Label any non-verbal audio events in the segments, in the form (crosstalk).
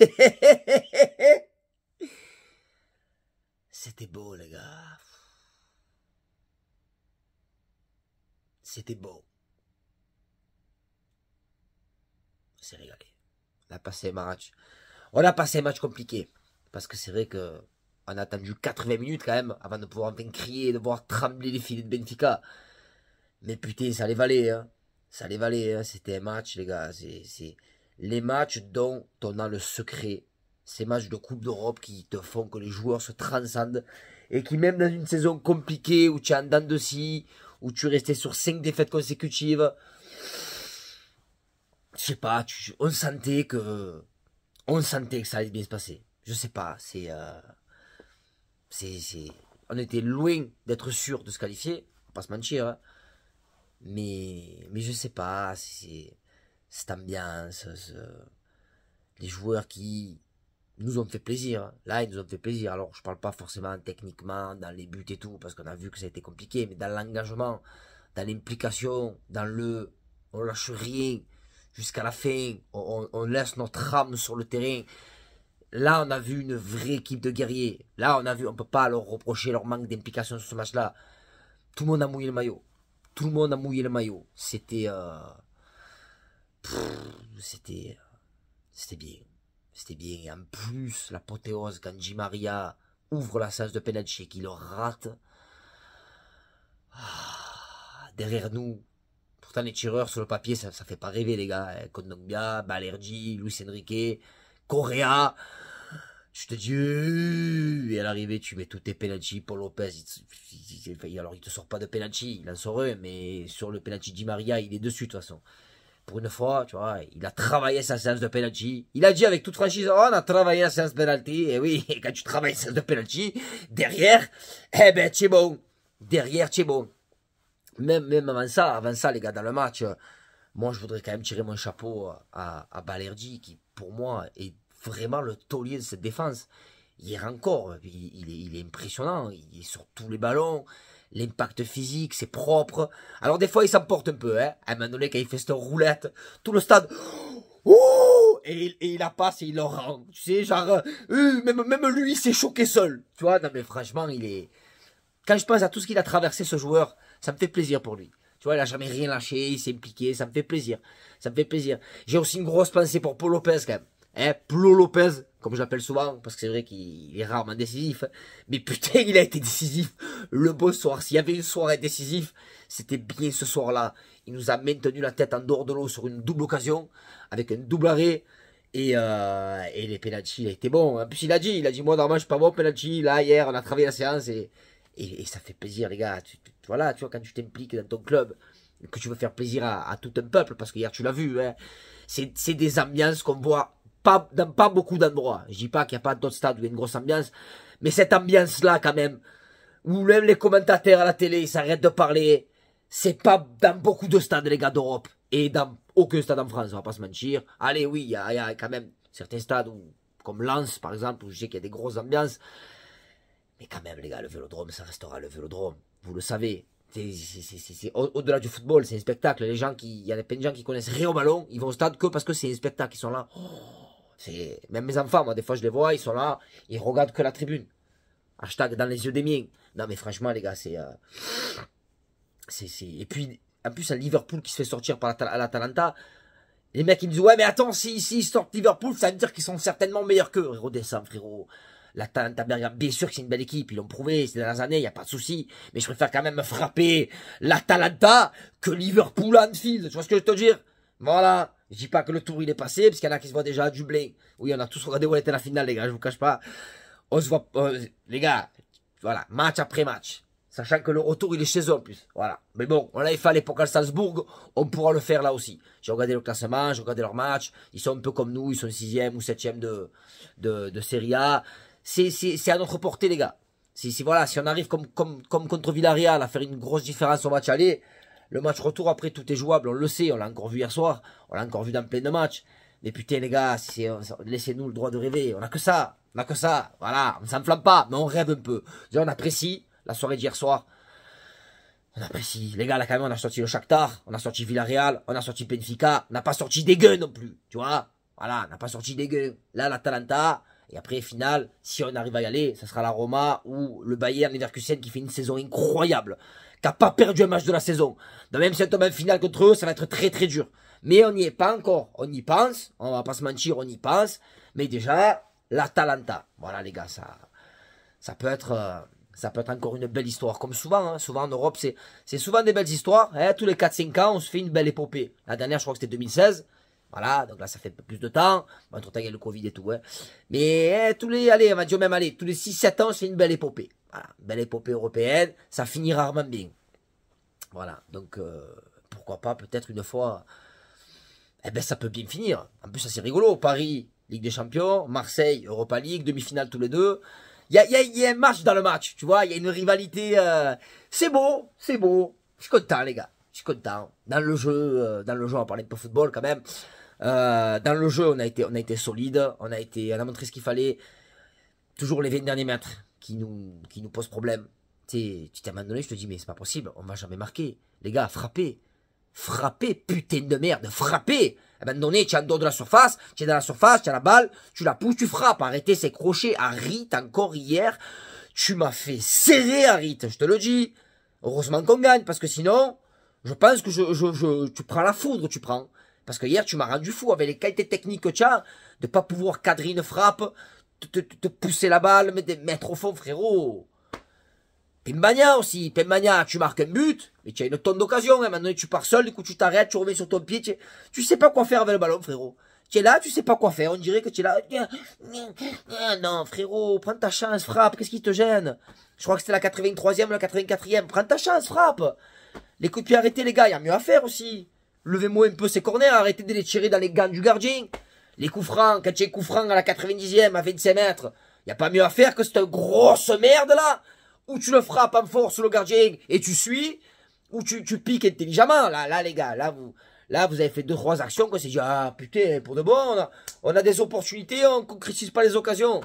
(laughs) C'était beau, les gars. C'était beau. C'est régalé. On a passé un match. On a passé un match compliqué. Parce que c'est vrai que on a attendu 80 minutes quand même avant de pouvoir enfin crier, de voir trembler les filets de Benfica. Mais putain, ça allait valer. Hein. Ça allait valer. Hein. C'était un match, les gars. C'est, les matchs dont on a le secret, ces matchs de Coupe d'Europe qui te font que les joueurs se transcendent et qui même dans une saison compliquée où tu es en dents de scie, où tu restais sur cinq défaites consécutives, je sais pas, on sentait que on sentait que ça allait bien se passer. Je sais pas, c'est euh, on était loin d'être sûr de se qualifier, pas se mentir. Hein. Mais mais je sais pas, c'est cette ambiance, ce... les joueurs qui nous ont fait plaisir. Hein. Là, ils nous ont fait plaisir. Alors, je parle pas forcément techniquement, dans les buts et tout, parce qu'on a vu que ça a été compliqué, mais dans l'engagement, dans l'implication, dans le on lâche rien jusqu'à la fin, on, laisse notre âme sur le terrain. Là, on a vu une vraie équipe de guerriers. Là, on a vu, on peut pas leur reprocher leur manque d'implication sur ce match-là. Tout le monde a mouillé le maillot. Tout le monde a mouillé le maillot. C'était, euh, c'était c'était bien. C'était bien. Et en plus, l'apothéose quand Jim Maria ouvre la salle de penalty et qu'il rate. Ah, derrière nous, pourtant les tireurs sur le papier, ça, ça fait pas rêver les gars. Kondogbia, hein. Luis Enrique, Correa. Je te dis, euh, et à l'arrivée, tu mets tous tes penalty Paul Lopez, il, il, alors il te sort pas de penalty, il en sort mais sur le penalty Di Maria, il est dessus de toute façon pour une fois, tu vois, il a travaillé sa séance de penalty. Il a dit avec toute franchise, oh, on a travaillé la séance de penalty. Et oui, (laughs) quand tu travailles la séance de penalty, derrière, eh ben, tu es bon. Derrière, tu es bon. Même, même avant ça, avant ça, les gars, dans le match, moi, je voudrais quand même tirer mon chapeau à, à Balerdi, qui, pour moi, est vraiment le taulier de cette défense. Hier encore, il, est, il est impressionnant. Il est sur tous les ballons l'impact physique, c'est propre. Alors des fois, il s'emporte un peu, hein. À quand il fait cette roulette, tout le stade, (gasps) oh et, il, il la passe et il le rend. Tu sais, genre, euh, euh, même, même lui, il s'est choqué seul. Tu vois, non mais franchement, il est... Quand je pense à tout ce qu'il a traversé, ce joueur, ça me fait plaisir pour lui. Tu vois, il a jamais rien lâché, il s'est impliqué, ça me fait plaisir. Ça me fait plaisir. J'ai aussi une grosse pensée pour Paul Lopez, quand même. Hein, Paul Lopez, comme je l'appelle souvent, parce que c'est vrai qu'il est rarement décisif, hein. mais putain, il a été décisif le beau soir. S'il y avait une soirée décisive, c'était bien ce soir-là. Il nous a maintenu la tête en dehors de l'eau sur une double occasion, avec un double arrêt, et, euh, et les Penalties, il a été bon. En plus, il a dit, il a dit, moi, normalement, je suis pas bon penalty. Là, hier, on a travaillé la séance, et, et, ça fait plaisir, les gars. voilà, tu vois, quand tu t'impliques dans ton club, que tu veux faire plaisir à, tout un peuple, parce qu'hier, tu l'as vu, hein. c'est des ambiances qu'on voit pas, dans pas beaucoup d'endroits. Je dis pas qu'il n'y a pas d'autres stades où il y a une grosse ambiance, mais cette ambiance-là, quand même, où même les commentateurs à la télé, ils s'arrêtent de parler, c'est pas dans beaucoup de stades, les gars d'Europe, et dans aucun stade en France, on va pas se mentir. Allez, oui, il y a, quand même certains stades où, comme Lens, par exemple, où je sais qu'il y a des grosses ambiances, mais quand même, les gars, le vélodrome, ça restera le vélodrome. Vous le savez. Au-delà du football, c'est un spectacle. Les gens qui, il y a plein de gens qui connaissent rien au ballon, ils vont au stade que parce que c'est un spectacle. Ils sont là. Oh. Même mes enfants, moi, des fois, je les vois, ils sont là, ils regardent que la tribune. Hashtag dans les yeux des miens. Non, mais franchement, les gars, c'est. Euh, c'est Et puis, en plus, un Liverpool qui se fait sortir par l'Atalanta. Les mecs, ils me disent Ouais, mais attends, si, si ils sortent Liverpool, ça veut dire qu'ils sont certainement meilleurs qu'eux. Redescends, frérot. L'Atalanta bien sûr que c'est une belle équipe, ils l'ont prouvé ces dernières années, il n'y a pas de souci. Mais je préfère quand même frapper l'Atalanta que Liverpool Anfield. Tu vois ce que je veux te dire Voilà. Je dis pas que le tour il est passé, parce qu'il y en a qui se voient déjà à Dublin. Oui, on a tous regardé où était la finale, les gars, je vous cache pas. On se voit, euh, les gars, voilà, match après match. Sachant que le retour, il est chez eux en plus. Voilà. Mais bon, on l'avait fait à l'époque à Salzbourg, on pourra le faire là aussi. J'ai regardé le classement, j'ai regardé leur match. Ils sont un peu comme nous, ils sont 6e ou 7e de, de, Serie A. C'est à notre portée, les gars. Si, voilà, si on arrive comme, comme, comme contre Villarreal à faire une grosse différence au match aller, le match retour, après, tout est jouable, on le sait, on l'a encore vu hier soir, on l'a encore vu dans plein de matchs. Mais putain, les gars, laissez-nous le droit de rêver, on n'a que ça, on n'a que ça, voilà, on s'enflamme pas, mais on rêve un peu. on apprécie la soirée d'hier soir, on apprécie. Les gars, là, quand même, on a sorti le Shakhtar, on a sorti Villarreal, on a sorti Benfica, on n'a pas sorti des gueux non plus, tu vois. Voilà, on n'a pas sorti des gueux. Là, l'Atalanta, et après, final, si on arrive à y aller, ce sera la Roma ou le Bayern Leverkusen qui fait une saison incroyable. T'as pas perdu un match de la saison. Donc même si on tombe en finale contre eux, ça va être très très dur. Mais on n'y est pas encore. On y pense. On va pas se mentir, on y pense. Mais déjà, l'Atalanta. Voilà les gars, ça, peut être... Euh, ça peut être encore une belle histoire, comme souvent. Hein. Souvent en Europe, c'est souvent des belles histoires. Eh, tous les 4-5 ans, on se fait une belle épopée. La dernière, je crois que c'était 2016. Voilà, donc là, ça fait plus de temps. Entre temps, il y a le Covid et tout. Hein. Mais eh, tous les, allez, on va dire même, allez, tous les 6-7 ans, c'est une belle épopée belle épopée européenne, ça finira rarement bien. Voilà, donc euh, pourquoi pas, peut-être une fois, eh ben ça peut bien finir. En plus, ça c'est rigolo. Paris, Ligue des Champions, Marseille, Europa League, demi-finale tous les deux. Il y a, un match dans le match, tu vois, il y a une rivalité. Euh, c'est beau, c'est beau. Je suis content, les gars. Je suis content. Dans le jeu, euh, dans le jeu, on parlait un de football quand même. dans le jeu, on a été, on a été solide, on a été, on a montré ce qu'il fallait. Toujours les 20 derniers mètres qui nous, qui nous pose problème. Tu t'es abandonné, je te dis, mais c'est pas possible, on oh, m'a jamais marqué Les gars, frappez. Frappez, putain de merde, frappez Abandonné, tu es en dehors de la surface, tu es dans la surface, tu as la balle, tu la pousses, tu frappes. Arrêtez ces crochets. rite encore hier, tu m'as fait serrer, rite, je te le dis. Heureusement qu'on gagne, parce que sinon, je pense que je, tu prends la foudre, tu prends. Parce que hier, tu m'as rendu fou avec les qualités techniques que tu as, de pas pouvoir cadrer une frappe, te, pousser la balle, mais mettre au fond, frérot. Pimbania aussi, Pimbania, tu marques un but, mais tu as une tonne d'occasion, Et hein. maintenant tu pars seul, du coup tu t'arrêtes, tu remets sur ton pied, tu, sais pas quoi faire avec le ballon, frérot. Tu es là, tu sais pas quoi faire. On dirait que tu es là. Non, frérot, prends ta chance, frappe. Qu'est-ce qui te gêne Je crois que c'était la 83e ou la 84e. Prends ta chance, frappe. Les coups de pied arrêtés, les gars, il y a mieux à faire aussi. Levez-moi un peu ces corners, arrêtez de les tirer dans les gants du gardien. Les coups francs, quand à la 90e, à 25 mètres, y a pas mieux à faire que cette grosse merde là, où tu le frappes en force le gardien et tu suis, ou tu, piques intelligemment. Là, là les gars, là vous, là vous avez fait deux trois actions quoi c'est dit ah putain pour de bon, on a, des opportunités, on ne concrétise pas les occasions.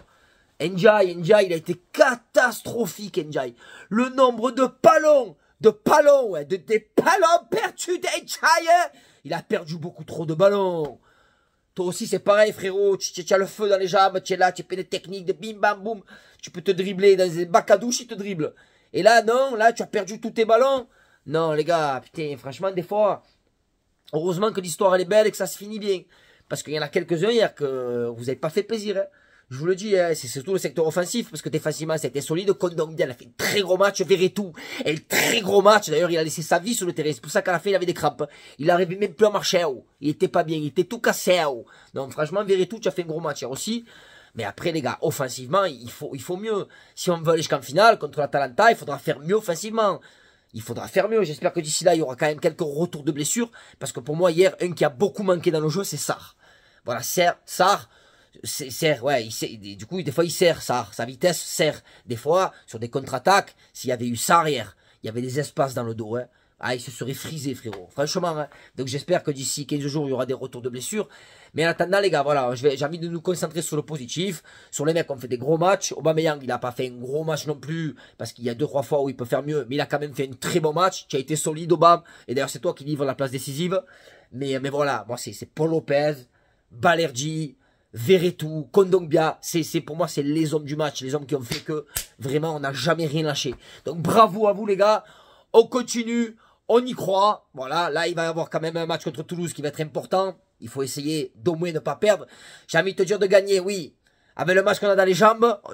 Njai, Njai, il a été catastrophique, Njai. Le nombre de ballons, de ballons, ouais, de, des ballons perdus de il a perdu beaucoup trop de ballons. Toi aussi, c'est pareil, frérot. Tu, as le feu dans les jambes, tu es là, tu fais des techniques de bim bam boum. Tu peux te dribbler dans des bacs à douche, il te dribble. Et là, non, là, tu as perdu tous tes ballons. Non, les gars, putain, franchement, des fois, heureusement que l'histoire, elle est belle et que ça se finit bien. Parce qu'il y en a quelques-uns hier que vous n'avez pas fait plaisir. Hein je vous le dis, hein, c'est surtout le secteur offensif, parce que défensivement, c'était solide. Kondombia, elle a fait un très gros match, tout. un très gros match. D'ailleurs, il a laissé sa vie sur le terrain. C'est pour ça qu'à la fin, il avait des crampes. Il arrivait même plus à marcher. Hein, oh. Il était pas bien, il était tout cassé. Hein, oh. Donc, franchement, tout. tu as fait un gros match hier aussi. Mais après, les gars, offensivement, il faut, il faut mieux. Si on veut aller jusqu'en finale contre la Talenta, il faudra faire mieux offensivement il faudra faire mieux. J'espère que d'ici là, il y aura quand même quelques retours de blessures. Parce que pour moi, hier, un qui a beaucoup manqué dans le jeu, c'est Sar. Voilà, Sar, sert, ouais, du coup, des fois, il sert, ça Sa vitesse sert. Des fois, sur des contre-attaques, s'il y avait eu ça arrière, il y avait des espaces dans le dos, hein. Ah, il se serait frisé, frérot. Franchement, hein. Donc, j'espère que d'ici 15 jours, il y aura des retours de blessures. Mais en attendant, les gars, voilà, j'ai envie de nous concentrer sur le positif. Sur les mecs, on fait des gros matchs. Aubameyang, il n'a pas fait un gros match non plus, parce qu'il y a deux, trois fois où il peut faire mieux. Mais il a quand même fait un très bon match. Qui a été solide, Aubame. Et d'ailleurs, c'est toi qui livre la place décisive. Mais, mais voilà, moi, c'est Paul Lopez, Balerji, Verretou, Kondogbia, c'est pour moi c'est les hommes du match, les hommes qui ont fait que vraiment on n'a jamais rien lâché. Donc bravo à vous les gars, on continue, on y croit. Voilà, là il va y avoir quand même un match contre Toulouse qui va être important. Il faut essayer d'au moins ne pas perdre. J'ai envie de te dire de gagner, oui. Avec le match qu'on a dans les jambes, oh,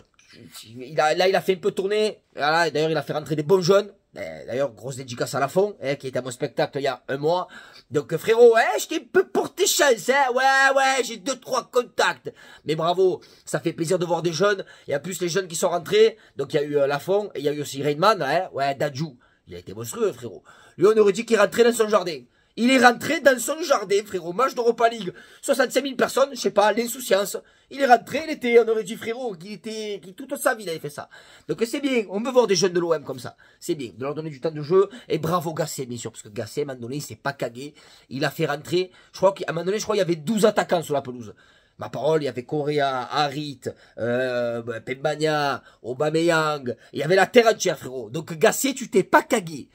il a, là il a fait un peu tourner. D'ailleurs il a fait rentrer des bons jeunes. Ben, d'ailleurs, grosse dédicace à la hein, qui était à mon spectacle il y a un mois. Donc euh, frérot, hein, je t'ai peu porté chance, hein. ouais, ouais, j'ai deux, trois contacts. Mais bravo, ça fait plaisir de voir des jeunes. Il y a plus, les jeunes qui sont rentrés, donc il y a eu euh, Lafont, il y a eu aussi Rainman, hein. ouais, Dadju. Il a été monstrueux, frérot. Lui, on aurait dit qu'il rentrait dans son jardin. Il est rentré dans son jardin, frérot, match d'Europa League. 65 000 personnes, je sais pas, l'insouciance. Il est rentré, l'été on aurait dit frérot, qu'il était, qui toute sa vie il avait fait ça. Donc c'est bien, on peut voir des jeunes de l'OM comme ça. C'est bien, de leur donner du temps de jeu. Et bravo Gasset, bien sûr, parce que Gasset, à un moment donné, il s'est pas cagué. Il a fait rentrer, je crois qu'à un moment donné, je crois qu'il y avait 12 attaquants sur la pelouse. Ma parole, il y avait Correa, Harit, euh, Pembania, Aubameyang. Il y avait la terre entière, frérot. Donc Gasset, tu t'es pas cagué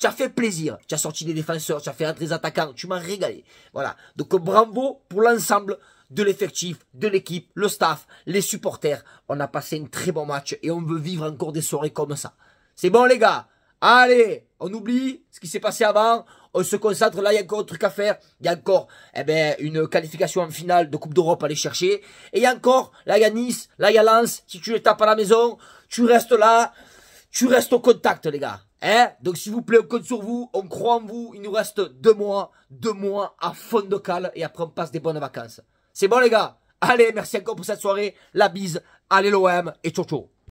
tu as fait plaisir, tu as sorti des défenseurs, tu as fait un des attaquants, tu m'as régalé. Voilà. Donc bravo pour l'ensemble de l'effectif, de l'équipe, le staff, les supporters. On a passé un très bon match et on veut vivre encore des soirées comme ça. C'est bon les gars Allez, on oublie ce qui s'est passé avant, on se concentre là, il y a encore un truc à faire, il y a encore eh ben, une qualification en finale de Coupe d'Europe à aller chercher, et il y a encore, là il y a Nice, là il y a Lens, si tu les tapes à la maison, tu restes là, tu restes au contact les gars. Hein? Donc s'il vous plaît, on compte sur vous, on croit en vous, il nous reste deux mois, deux mois à fond de cale et après on passe des bonnes vacances. C'est bon les gars Allez, merci encore pour cette soirée, la bise, allez l'OM et ciao ciao